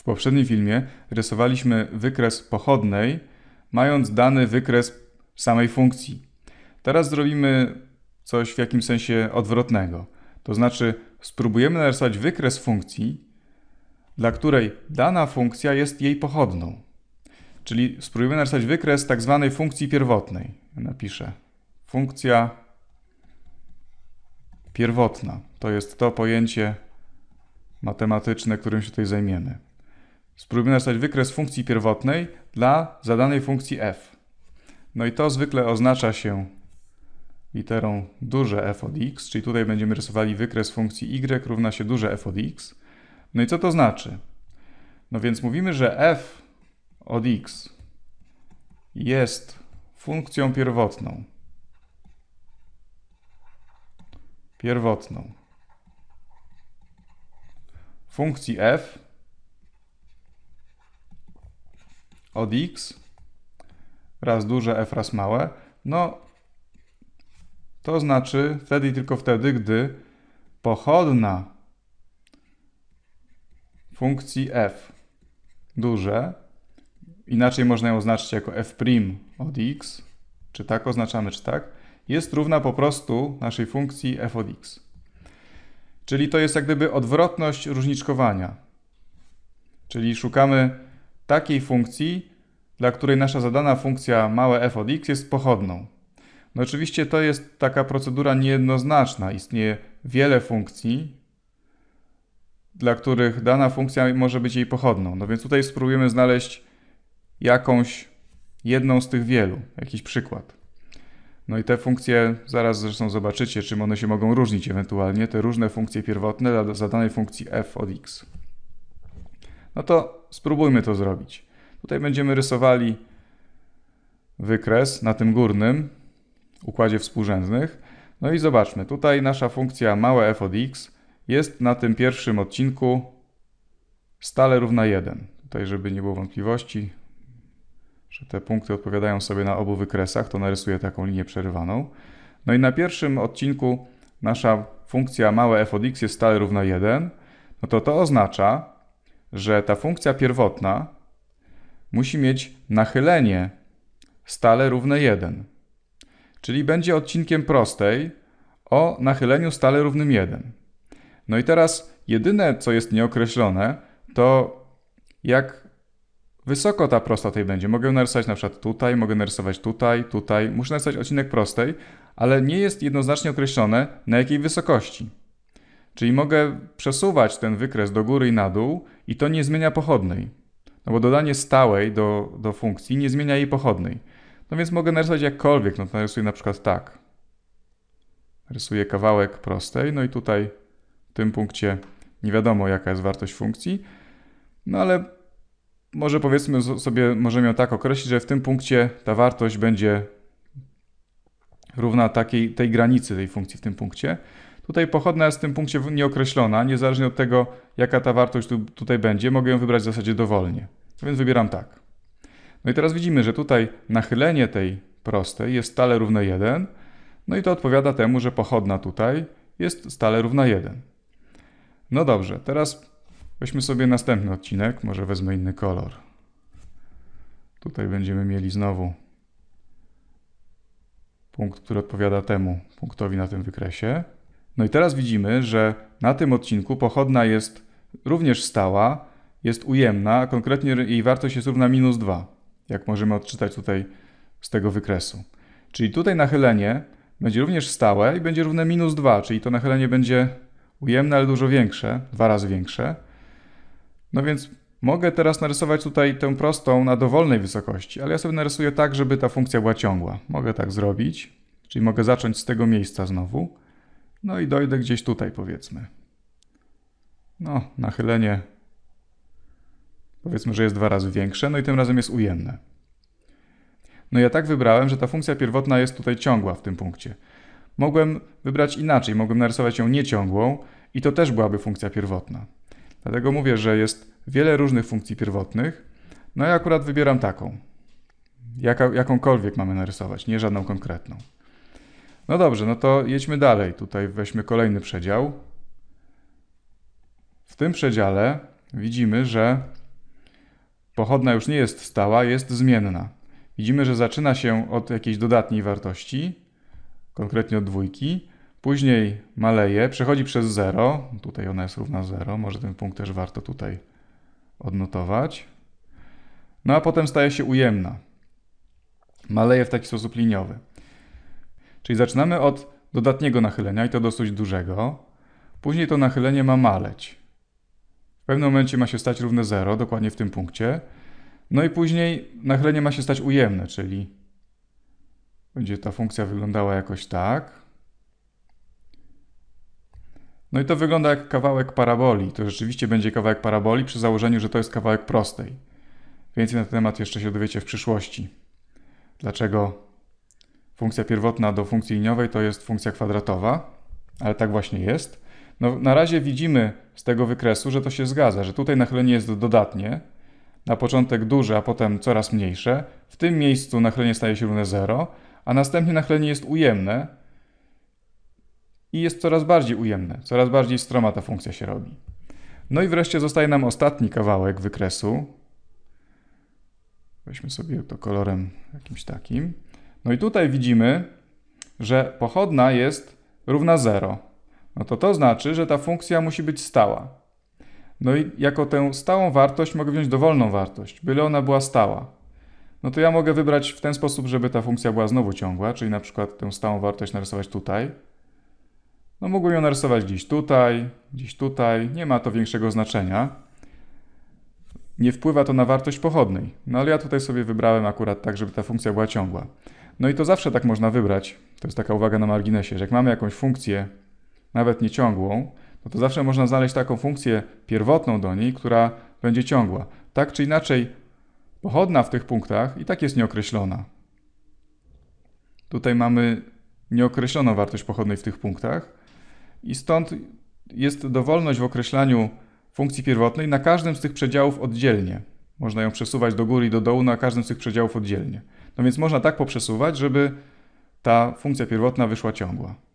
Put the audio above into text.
W poprzednim filmie rysowaliśmy wykres pochodnej, mając dany wykres samej funkcji. Teraz zrobimy coś w jakimś sensie odwrotnego. To znaczy spróbujemy narysować wykres funkcji, dla której dana funkcja jest jej pochodną. Czyli spróbujemy narysować wykres tak zwanej funkcji pierwotnej. Napiszę funkcja pierwotna. To jest to pojęcie matematyczne, którym się tutaj zajmiemy. Spróbujmy narysować wykres funkcji pierwotnej dla zadanej funkcji f. No i to zwykle oznacza się literą duże f od x, czyli tutaj będziemy rysowali wykres funkcji y równa się duże f od x. No i co to znaczy? No więc mówimy, że f od x jest funkcją pierwotną. Pierwotną. Funkcji f od x raz duże f raz małe, no to znaczy wtedy i tylko wtedy, gdy pochodna funkcji f duże, inaczej można ją oznaczyć jako f' od x, czy tak oznaczamy, czy tak, jest równa po prostu naszej funkcji f od x. Czyli to jest jak gdyby odwrotność różniczkowania. Czyli szukamy takiej funkcji, dla której nasza zadana funkcja małe f od x jest pochodną. No oczywiście to jest taka procedura niejednoznaczna. Istnieje wiele funkcji, dla których dana funkcja może być jej pochodną. No więc tutaj spróbujemy znaleźć jakąś jedną z tych wielu, jakiś przykład. No i te funkcje, zaraz zresztą zobaczycie, czym one się mogą różnić ewentualnie, te różne funkcje pierwotne dla zadanej funkcji f od x. No to spróbujmy to zrobić. Tutaj będziemy rysowali wykres na tym górnym układzie współrzędnych. No i zobaczmy, tutaj nasza funkcja małe f od x jest na tym pierwszym odcinku stale równa 1. Tutaj, żeby nie było wątpliwości, że te punkty odpowiadają sobie na obu wykresach, to narysuję taką linię przerywaną. No i na pierwszym odcinku nasza funkcja małe f od x jest stale równa 1, no to to oznacza, że ta funkcja pierwotna musi mieć nachylenie stale równe 1, czyli będzie odcinkiem prostej o nachyleniu stale równym 1. No i teraz jedyne, co jest nieokreślone, to jak wysoko ta prosta tej będzie. Mogę narysować na przykład tutaj, mogę narysować tutaj, tutaj. Muszę narysować odcinek prostej, ale nie jest jednoznacznie określone na jakiej wysokości. Czyli mogę przesuwać ten wykres do góry i na dół i to nie zmienia pochodnej. No bo dodanie stałej do, do funkcji nie zmienia jej pochodnej. No więc mogę narysować jakkolwiek. No to narysuję na przykład tak. Rysuję kawałek prostej, no i tutaj w tym punkcie nie wiadomo jaka jest wartość funkcji. No ale może powiedzmy sobie, możemy ją tak określić, że w tym punkcie ta wartość będzie równa takiej, tej granicy tej funkcji w tym punkcie. Tutaj pochodna jest w tym punkcie nieokreślona, niezależnie od tego, jaka ta wartość tu, tutaj będzie, mogę ją wybrać w zasadzie dowolnie. Więc wybieram tak. No i teraz widzimy, że tutaj nachylenie tej prostej jest stale równe 1, no i to odpowiada temu, że pochodna tutaj jest stale równa 1. No dobrze, teraz weźmy sobie następny odcinek, może wezmę inny kolor. Tutaj będziemy mieli znowu punkt, który odpowiada temu punktowi na tym wykresie. No i teraz widzimy, że na tym odcinku pochodna jest również stała, jest ujemna, a konkretnie jej wartość jest równa minus 2, jak możemy odczytać tutaj z tego wykresu. Czyli tutaj nachylenie będzie również stałe i będzie równe minus 2, czyli to nachylenie będzie ujemne, ale dużo większe, dwa razy większe. No więc mogę teraz narysować tutaj tę prostą na dowolnej wysokości, ale ja sobie narysuję tak, żeby ta funkcja była ciągła. Mogę tak zrobić, czyli mogę zacząć z tego miejsca znowu. No i dojdę gdzieś tutaj, powiedzmy. No, nachylenie powiedzmy, że jest dwa razy większe, no i tym razem jest ujemne. No ja tak wybrałem, że ta funkcja pierwotna jest tutaj ciągła w tym punkcie. Mogłem wybrać inaczej, mogłem narysować ją nieciągłą i to też byłaby funkcja pierwotna. Dlatego mówię, że jest wiele różnych funkcji pierwotnych, no i akurat wybieram taką. Jaka, jakąkolwiek mamy narysować, nie żadną konkretną. No dobrze, no to jedźmy dalej. Tutaj weźmy kolejny przedział. W tym przedziale widzimy, że pochodna już nie jest stała, jest zmienna. Widzimy, że zaczyna się od jakiejś dodatniej wartości, konkretnie od dwójki, później maleje, przechodzi przez 0, tutaj ona jest równa 0, może ten punkt też warto tutaj odnotować. No a potem staje się ujemna. Maleje w taki sposób liniowy. Czyli zaczynamy od dodatniego nachylenia i to dosyć dużego. Później to nachylenie ma maleć. W pewnym momencie ma się stać równe 0, dokładnie w tym punkcie. No i później nachylenie ma się stać ujemne, czyli będzie ta funkcja wyglądała jakoś tak. No i to wygląda jak kawałek paraboli. To rzeczywiście będzie kawałek paraboli przy założeniu, że to jest kawałek prostej. Więcej na ten temat jeszcze się dowiecie w przyszłości. Dlaczego funkcja pierwotna do funkcji liniowej to jest funkcja kwadratowa, ale tak właśnie jest. No, na razie widzimy z tego wykresu, że to się zgadza, że tutaj nachylenie jest dodatnie, na początek duże, a potem coraz mniejsze. W tym miejscu nachylenie staje się równe 0, a następnie nachylenie jest ujemne i jest coraz bardziej ujemne, coraz bardziej stroma ta funkcja się robi. No i wreszcie zostaje nam ostatni kawałek wykresu. Weźmy sobie to kolorem jakimś takim. No i tutaj widzimy, że pochodna jest równa 0. No to to znaczy, że ta funkcja musi być stała. No i jako tę stałą wartość mogę wziąć dowolną wartość, byle ona była stała. No to ja mogę wybrać w ten sposób, żeby ta funkcja była znowu ciągła, czyli na przykład tę stałą wartość narysować tutaj. No mógłbym ją narysować gdzieś tutaj, gdzieś tutaj, nie ma to większego znaczenia. Nie wpływa to na wartość pochodnej, no ale ja tutaj sobie wybrałem akurat tak, żeby ta funkcja była ciągła. No i to zawsze tak można wybrać. To jest taka uwaga na marginesie, że jak mamy jakąś funkcję, nawet nieciągłą, no to zawsze można znaleźć taką funkcję pierwotną do niej, która będzie ciągła. Tak czy inaczej, pochodna w tych punktach i tak jest nieokreślona. Tutaj mamy nieokreśloną wartość pochodnej w tych punktach i stąd jest dowolność w określaniu funkcji pierwotnej na każdym z tych przedziałów oddzielnie. Można ją przesuwać do góry i do dołu na każdym z tych przedziałów oddzielnie. No więc można tak poprzesuwać, żeby ta funkcja pierwotna wyszła ciągła.